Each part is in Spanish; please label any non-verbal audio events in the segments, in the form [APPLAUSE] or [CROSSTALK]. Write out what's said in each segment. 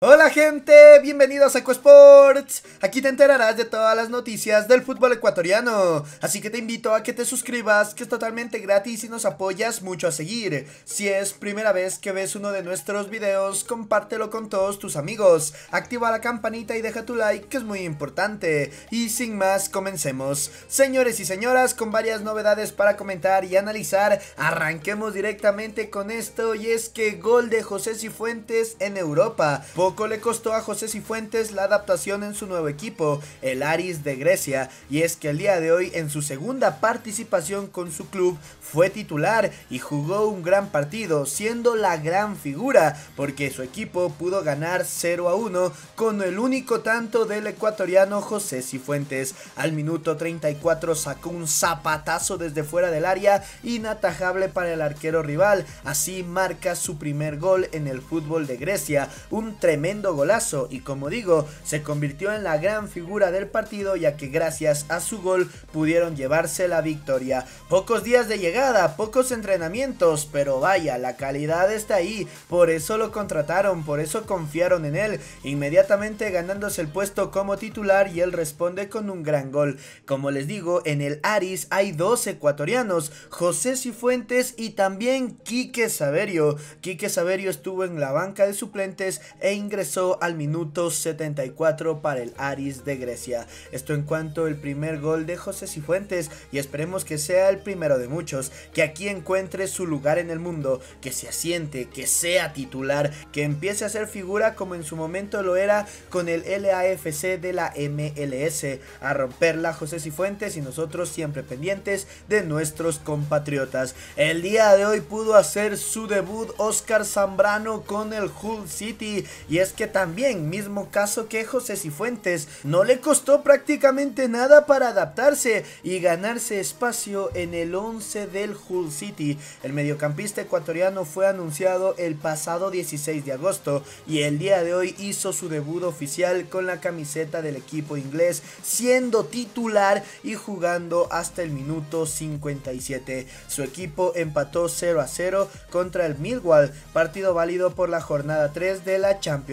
Hola gente, bienvenidos a EcoSports. Aquí te enterarás de todas las noticias del fútbol ecuatoriano. Así que te invito a que te suscribas, que es totalmente gratis y nos apoyas mucho a seguir. Si es primera vez que ves uno de nuestros videos, compártelo con todos tus amigos. Activa la campanita y deja tu like, que es muy importante. Y sin más, comencemos. Señores y señoras, con varias novedades para comentar y analizar, arranquemos directamente con esto y es que gol de José Cifuentes en Europa. Poco le costó a José Cifuentes la adaptación en su nuevo equipo, el Aris de Grecia, y es que el día de hoy en su segunda participación con su club fue titular y jugó un gran partido, siendo la gran figura, porque su equipo pudo ganar 0 a 1 con el único tanto del ecuatoriano José Cifuentes. Al minuto 34 sacó un zapatazo desde fuera del área, inatajable para el arquero rival, así marca su primer gol en el fútbol de Grecia, un tremendo golazo y como digo, se convirtió en la gran figura del partido ya que gracias a su gol pudieron llevarse la victoria. Pocos días de llegada, pocos entrenamientos, pero vaya, la calidad está ahí, por eso lo contrataron, por eso confiaron en él, inmediatamente ganándose el puesto como titular y él responde con un gran gol. Como les digo, en el Aris hay dos ecuatorianos, José Cifuentes y también Quique Saverio. Quique Saverio estuvo en la banca de suplentes e ingresó al minuto 74 para el Aris de Grecia. Esto en cuanto el primer gol de José Cifuentes y esperemos que sea el primero de muchos, que aquí encuentre su lugar en el mundo, que se asiente, que sea titular, que empiece a ser figura como en su momento lo era con el LAFC de la MLS, a romperla José Cifuentes y nosotros siempre pendientes de nuestros compatriotas. El día de hoy pudo hacer su debut Oscar Zambrano con el Hull City y y es que también, mismo caso que José Cifuentes, no le costó prácticamente nada para adaptarse y ganarse espacio en el 11 del Hull City. El mediocampista ecuatoriano fue anunciado el pasado 16 de agosto y el día de hoy hizo su debut oficial con la camiseta del equipo inglés, siendo titular y jugando hasta el minuto 57. Su equipo empató 0 a 0 contra el Millwall, partido válido por la jornada 3 de la Champions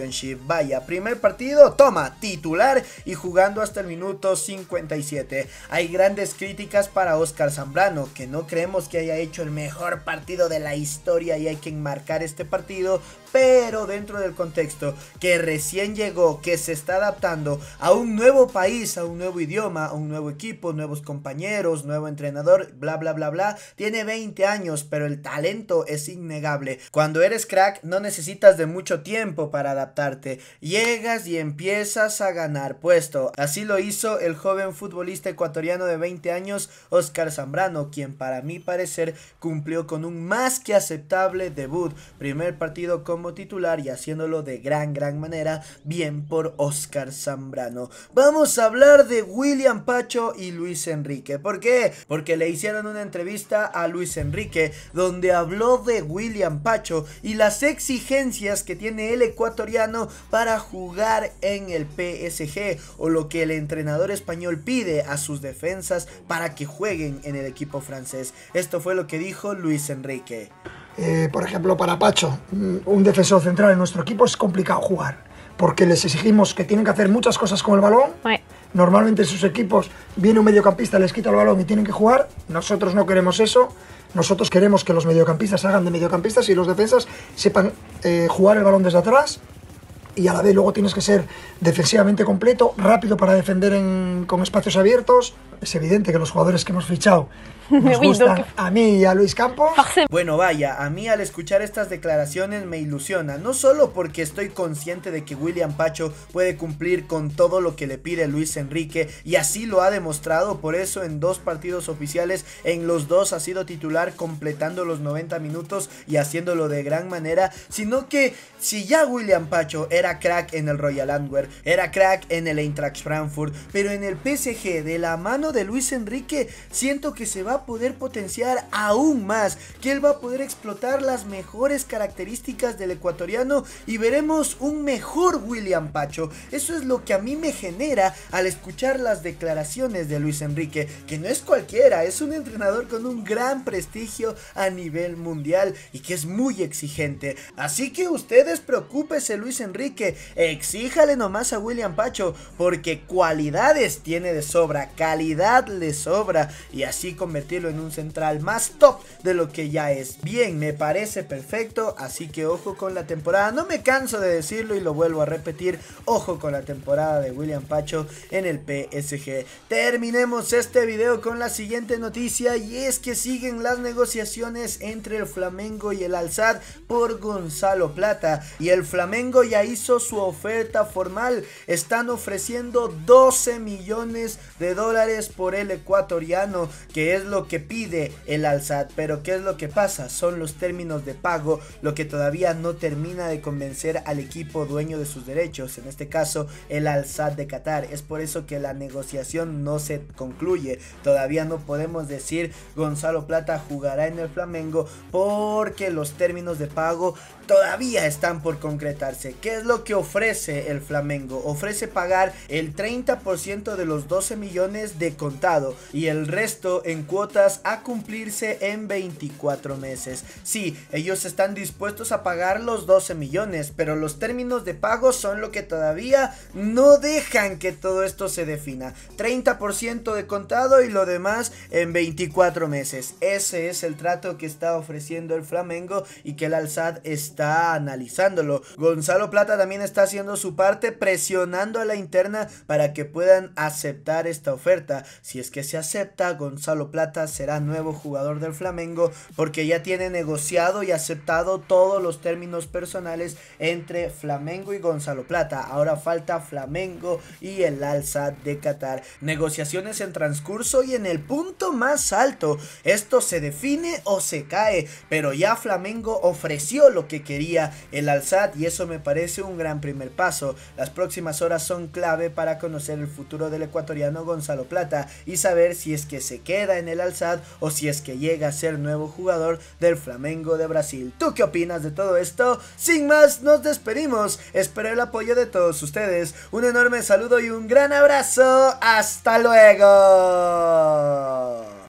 Vaya, primer partido, toma, titular y jugando hasta el minuto 57. Hay grandes críticas para Oscar Zambrano, que no creemos que haya hecho el mejor partido de la historia y hay que enmarcar este partido pero dentro del contexto que recién llegó, que se está adaptando a un nuevo país, a un nuevo idioma, a un nuevo equipo, nuevos compañeros, nuevo entrenador, bla, bla, bla, bla, tiene 20 años, pero el talento es innegable. Cuando eres crack no necesitas de mucho tiempo para adaptarte, llegas y empiezas a ganar puesto. Así lo hizo el joven futbolista ecuatoriano de 20 años, Oscar Zambrano, quien para mi parecer cumplió con un más que aceptable debut. Primer partido como titular y haciéndolo de gran, gran manera, bien por Oscar Zambrano. Vamos a hablar de William Pacho y Luis Enrique. ¿Por qué? Porque le hicieron una entrevista a Luis Enrique donde habló de William Pacho y las exigencias que tiene el ecuatoriano para jugar en el PSG o lo que el entrenador español pide a sus defensas para que jueguen en el equipo francés. Esto fue lo que dijo Luis Enrique. Eh, por ejemplo, para Pacho, mm, un defensor central en nuestro equipo es complicado jugar, porque les exigimos que tienen que hacer muchas cosas con el balón. Normalmente en sus equipos viene un mediocampista, les quita el balón y tienen que jugar. Nosotros no queremos eso. Nosotros queremos que los mediocampistas hagan de mediocampistas y los defensas sepan eh, jugar el balón desde atrás y a la vez luego tienes que ser defensivamente completo, rápido para defender con espacios abiertos, es evidente que los jugadores que hemos fichado [LAUGHS] nos gustan a mí y a Luis Campos. Bueno, vaya, a mí al escuchar estas declaraciones me ilusiona, no solo porque estoy consciente de que William Pacho puede cumplir con todo lo que le pide Luis Enrique y así lo ha demostrado, por eso en dos partidos oficiales, en los dos ha sido titular completando los 90 minutos y haciéndolo de gran manera, sino que si ya William Pacho era crack en el Royal Antwerp, era crack en el Eintracht Frankfurt, pero en el PSG de la mano de Luis Enrique siento que se va a poder potenciar aún más, que él va a poder explotar las mejores características del ecuatoriano y veremos un mejor William Pacho. Eso es lo que a mí me genera al escuchar las declaraciones de Luis Enrique, que no es cualquiera, es un entrenador con un gran prestigio a nivel mundial y que es muy exigente. Así que ustedes preocúpese Luis Enrique, exíjale nomás a William Pacho, porque cualidades tiene de sobra, calidad le sobra y así convertirlo en un central más top de lo que ya es. Bien, me parece perfecto, así que ojo con la temporada. No me canso de decirlo y lo vuelvo a repetir. Ojo con la temporada de William Pacho en el PSG. Terminemos este video con la siguiente noticia y es que siguen las negociaciones entre el Flamengo y el Alzad por Gonzalo Plata y el Flamengo ya hizo su oferta formal. Están ofreciendo 12 millones de dólares por el ecuatoriano, que es lo que pide el alzad Pero ¿qué es lo que pasa? Son los términos de pago lo que todavía no termina de convencer al equipo dueño de sus derechos, en este caso el alzad de Qatar. Es por eso que la negociación no se concluye. Todavía no podemos decir Gonzalo Plata jugará en el Flamengo porque los términos de pago todavía están por concretarse. ¿Qué es lo que ofrece el Flamengo? Ofrece pagar el 30% de los 12 millones de contado y el resto en cuotas a cumplirse en 24 meses. Sí, ellos están dispuestos a pagar los 12 millones, pero los términos de pago son lo que todavía no dejan que todo esto se defina. 30% de contado y lo demás en 24 meses. Ese es el trato que está ofreciendo el Flamengo y que el Alzad está está analizándolo. Gonzalo Plata también está haciendo su parte presionando a la interna para que puedan aceptar esta oferta. Si es que se acepta, Gonzalo Plata será nuevo jugador del Flamengo porque ya tiene negociado y aceptado todos los términos personales entre Flamengo y Gonzalo Plata. Ahora falta Flamengo y el alza de Qatar. Negociaciones en transcurso y en el punto más alto. Esto se define o se cae, pero ya Flamengo ofreció lo que quería el alzad y eso me parece un gran primer paso. Las próximas horas son clave para conocer el futuro del ecuatoriano Gonzalo Plata y saber si es que se queda en el alzad o si es que llega a ser nuevo jugador del Flamengo de Brasil. ¿Tú qué opinas de todo esto? Sin más, nos despedimos. Espero el apoyo de todos ustedes. Un enorme saludo y un gran abrazo. Hasta luego.